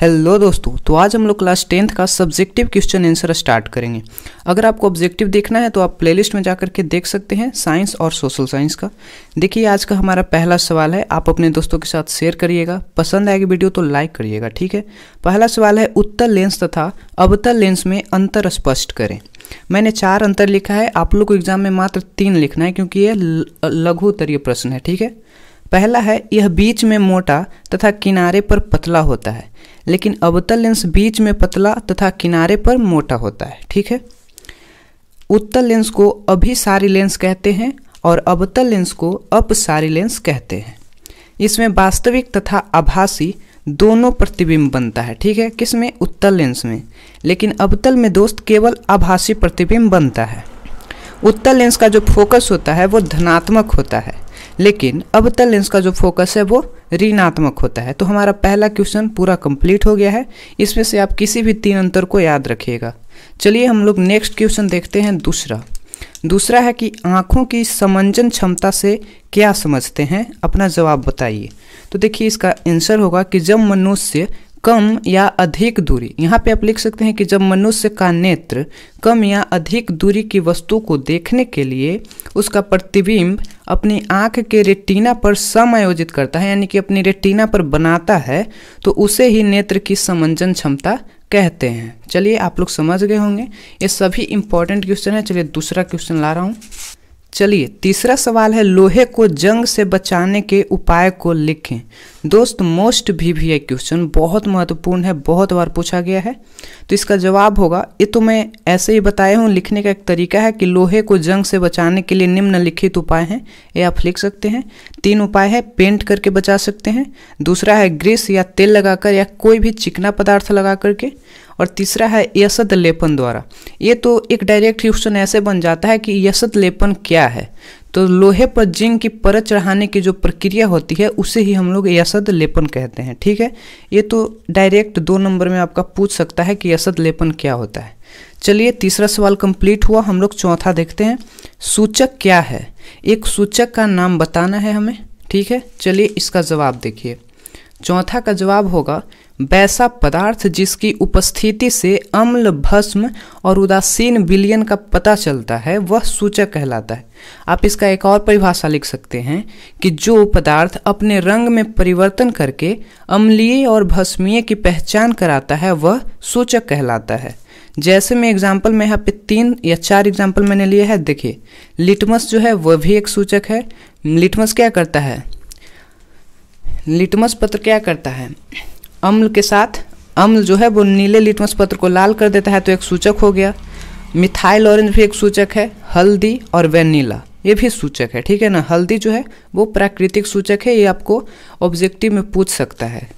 hello दोस्तों तो आज हम लोग क्लास टेंथ का सब्जेक्टिव क्वेश्चन आंसर स्टार्ट करेंगे अगर आपको ऑब्जेक्टिव देखना है तो आप प्लेलिस्ट में जा के देख सकते हैं साइंस और सोशल साइंस का देखिए आज का हमारा पहला सवाल है आप अपने दोस्तों के साथ शेयर करिएगा पसंद आएगी वीडियो तो लाइक करिएगा ठीक है पहला सवाल है उत्तर लेंस तथा अवतर लेंस में अंतर स्पष्ट करें मैंने चार अंतर लिखा है आप लोग को एग्जाम में मात्र तीन लिखना है क्योंकि ये लघु प्रश्न है ठीक है पहला है यह बीच में मोटा तथा किनारे पर पतला होता है लेकिन अवतल लेंस बीच में पतला तथा किनारे पर मोटा होता है ठीक है उत्तल लेंस को अभिसारी लेंस कहते हैं और अवतल लेंस को अपसारी लेंस कहते हैं इसमें वास्तविक तथा आभासी दोनों प्रतिबिंब बनता है ठीक है किसमें उत्तल लेंस में लेकिन अवतल में दोस्त केवल आभासी प्रतिबिंब बनता है उत्तल लेंस का जो फोकस होता है वो धनात्मक होता है लेकिन अवतल लेंस का जो फोकस है वो ऋणात्मक होता है तो हमारा पहला क्वेश्चन पूरा कंप्लीट हो गया है इसमें से आप किसी भी तीन अंतर को याद रखिएगा चलिए हम लोग नेक्स्ट क्वेश्चन देखते हैं दूसरा दूसरा है कि आँखों की समंजन क्षमता से क्या समझते हैं अपना जवाब बताइए तो देखिए इसका आंसर होगा कि जब मनुष्य कम या अधिक दूरी यहाँ पे आप लिख सकते हैं कि जब मनुष्य का नेत्र कम या अधिक दूरी की वस्तु को देखने के लिए उसका प्रतिबिंब अपनी आँख के रेटिना पर समायोजित करता है यानी कि अपनी रेटिना पर बनाता है तो उसे ही नेत्र की समंजन क्षमता कहते हैं चलिए आप लोग समझ गए होंगे ये सभी इंपॉर्टेंट क्वेश्चन है चलिए दूसरा क्वेश्चन ला रहा हूँ चलिए तीसरा सवाल है लोहे को जंग से बचाने के उपाय को लिखें दोस्त मोस्ट भी भी क्वेश्चन बहुत महत्वपूर्ण है बहुत बार पूछा गया है तो इसका जवाब होगा ये तो मैं ऐसे ही बताया हूँ लिखने का एक तरीका है कि लोहे को जंग से बचाने के लिए निम्नलिखित उपाय हैं ये आप लिख सकते हैं तीन उपाय है पेंट करके बचा सकते हैं दूसरा है ग्रीस या तेल लगाकर या कोई भी चिकना पदार्थ लगा करके और तीसरा है यशद लेपन द्वारा ये तो एक डायरेक्ट क्वेश्चन ऐसे बन जाता है कि यशद लेपन क्या है तो लोहे पर जिंक की परत चढ़ाने की जो प्रक्रिया होती है उसे ही हम लोग यसद लेपन कहते हैं ठीक है ये तो डायरेक्ट दो नंबर में आपका पूछ सकता है कि यसद लेपन क्या होता है चलिए तीसरा सवाल कंप्लीट हुआ हम लोग चौथा देखते हैं सूचक क्या है एक सूचक का नाम बताना है हमें ठीक है चलिए इसका जवाब देखिए चौथा का जवाब होगा वैसा पदार्थ जिसकी उपस्थिति से अम्ल भस्म और उदासीन विलियन का पता चलता है वह सूचक कहलाता है आप इसका एक और परिभाषा लिख सकते हैं कि जो पदार्थ अपने रंग में परिवर्तन करके अम्लीय और भस्मीय की पहचान कराता है वह सूचक कहलाता है जैसे मैं एग्जाम्पल में यहाँ पे तीन या चार एग्जाम्पल मैंने लिए है देखिए लिटमस जो है वह भी एक सूचक है लिटमस क्या करता है लिटमस पत्र क्या करता है अम्ल के साथ अम्ल जो है वो नीले लिटमस पत्र को लाल कर देता है तो एक सूचक हो गया मिथाइल ऑरेंज भी एक सूचक है हल्दी और वेनीला ये भी सूचक है ठीक है ना हल्दी जो है वो प्राकृतिक सूचक है ये आपको ऑब्जेक्टिव में पूछ सकता है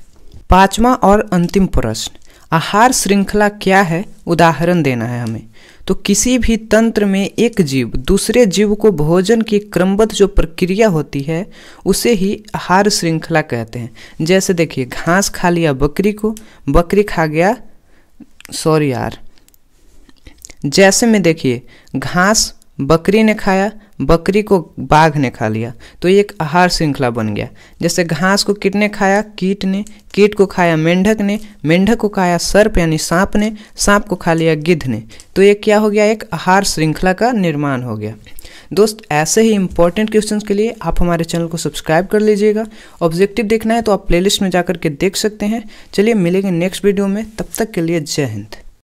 पांचवा और अंतिम प्रश्न आहार श्रृंखला क्या है उदाहरण देना है हमें तो किसी भी तंत्र में एक जीव दूसरे जीव को भोजन की क्रमबद्ध जो प्रक्रिया होती है उसे ही आहार श्रृंखला कहते हैं जैसे देखिए घास खा लिया बकरी को बकरी खा गया सॉरी यार जैसे में देखिए घास बकरी ने खाया बकरी को बाघ ने खा लिया तो ये एक आहार श्रृंखला बन गया जैसे घास को किट ने खाया कीट ने कीट को खाया मेंढक ने मेंढक को खाया सर्प यानी सांप ने सांप को खा लिया गिद्ध ने तो ये क्या हो गया एक आहार श्रृंखला का निर्माण हो गया दोस्त ऐसे ही इंपॉर्टेंट क्वेश्चन के लिए आप हमारे चैनल को सब्सक्राइब कर लीजिएगा ऑब्जेक्टिव देखना है तो आप प्लेलिस्ट में जाकर के देख सकते हैं चलिए मिलेंगे नेक्स्ट वीडियो में तब तक के लिए जय हिंद